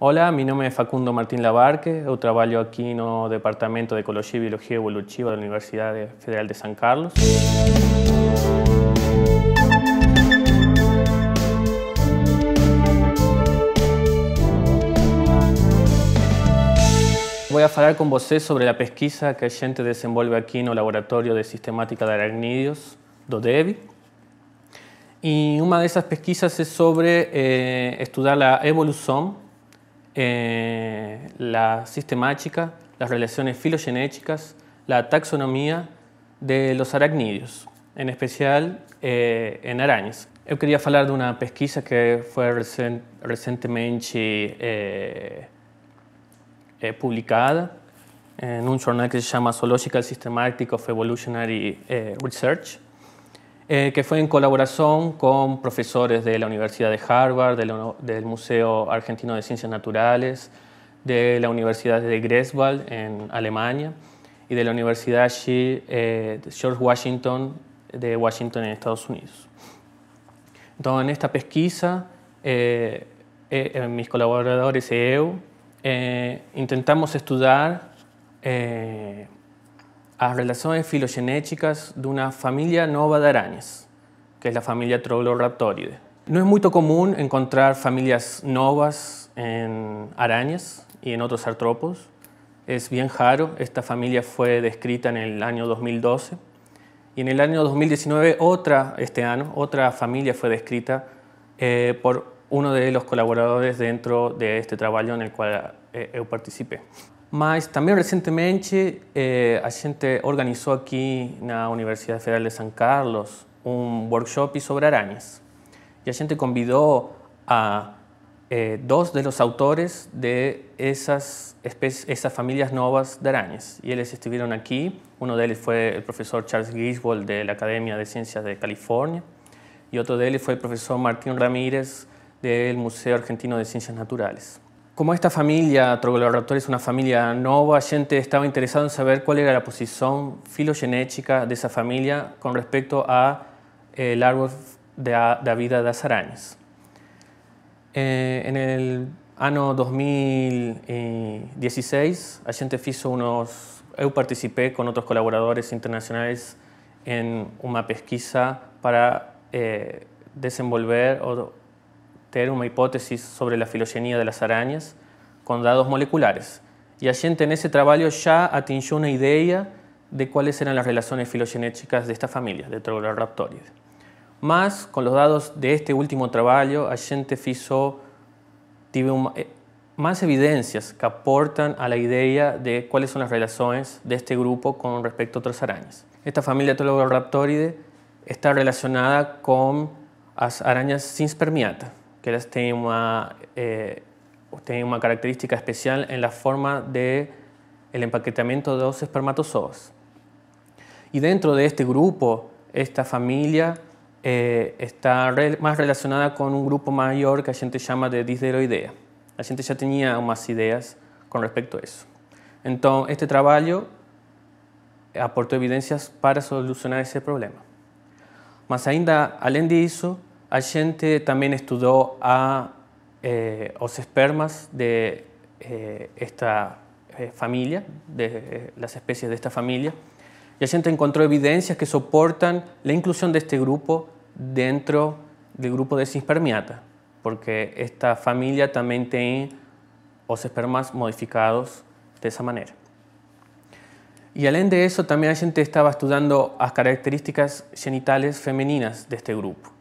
Hola, mi nombre es Facundo Martín Labarque, Trabajo aquí en el Departamento de Ecología y Biología Evolutiva de la Universidad Federal de San Carlos. Voy a hablar con vosotros sobre la pesquisa que a gente desenvolve en el Laboratorio de Sistemática de Aracnídeos dodevi Y una de esas pesquisas es sobre eh, estudiar la evolución eh, la sistemática, las relaciones filogenéticas, la taxonomía de los aracnídeos, en especial eh, en arañas. Yo quería hablar de una pesquisa que fue recientemente eh, publicada en un jornal que se llama Zoological Systematic of Evolutionary Research, eh, que fue en colaboración con profesores de la Universidad de Harvard, del Museo Argentino de Ciencias Naturales, de la Universidad de Greifswald en Alemania y de la Universidad eh, George Washington de Washington en Estados Unidos. Entonces, en esta pesquisa, eh, mis colaboradores e eu intentamos estudiar a relaciones filogenéticas de una familia nova de arañas, que es la familia Trogloraptoride. No es muy común encontrar familias novas en arañas y en otros artrópodos. Es bien raro. Esta familia fue descrita en el año 2012. Y en el año 2019, otra, este año, otra familia fue descrita eh, por uno de los colaboradores dentro de este trabajo en el cual eh, yo participé. Mas también recientemente eh, a gente aquí en la Universidad Federal de San Carlos un workshop sobre arañas. Y la gente convidó a eh, dos de los autores de esas, familias nuevas de arañas. Y ellos estuvieron aquí. Uno de ellos fue el profesor Charles Giswold de la Academia de Ciencias de California. Y otro de ellos fue el profesor Martín Ramírez del Museo Argentino de Ciencias Naturales. Como esta familia Trogloraptor es una familia nova, gente estaba interesado en saber cuál era la posición filogenética de esa familia con respecto a el árbol de la vida de las arañas. Eh, en el año 2016, gente hizo unos, yo participé con otros colaboradores internacionales en una pesquisa para eh, desenvolver o tener una hipótesis sobre la filogenía de las arañas con dados moleculares. Y a en ese trabajo ya atingió una idea de cuáles eran las relaciones filogenéticas de esta familia, de Más con los datos dados este último trabajo, a gente fixou, eh, más evidencias que aportan a la idea de cuáles son las relaciones de este grupo con respecto a otras arañas. Esta familia familia Trogloraptoridae está relacionada con las arañas sinspermiata, que tienen eh, una, característica especial en la forma de el empaquetamiento de los espermatozoos. Y dentro de este grupo, esta familia eh, está más relacionada con un grupo mayor que a gente llama de disderoidea. La gente ya tenía unas ideas con respecto a eso. Entonces, este trabajo aportó evidencias para solucionar ese problema. más ainda, além eso, a gente también estudió a, los eh, espermas eh, eh, de esta familia, de, las especies esta familia y hay gente encontró evidencias que soportan la inclusión de este grupo dentro del grupo de cispermiata porque esta familia también tiene los espermas modificados de esa manera. Y além de eso, también hay gente estaba estudiando las características genitales femeninas de este grupo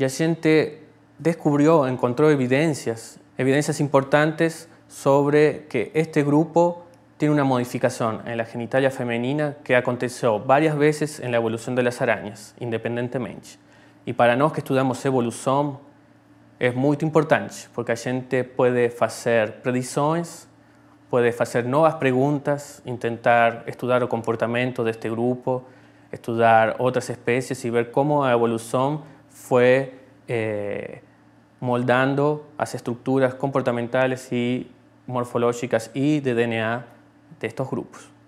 y gente descubrió, encontró evidencias, evidencias importantes sobre que este grupo tiene una modificación en la genitalia femenina que aconteció varias veces en la evolución de las arañas, independientemente. Y para nosotros que estudiamos evolución es muy importante, porque la gente puede hacer predicciones, puede hacer nuevas preguntas, intentar estudiar el comportamiento de este grupo, estudiar otras especies y ver cómo la evolución fue eh, moldando las estructuras comportamentales y morfológicas y de DNA de estos grupos.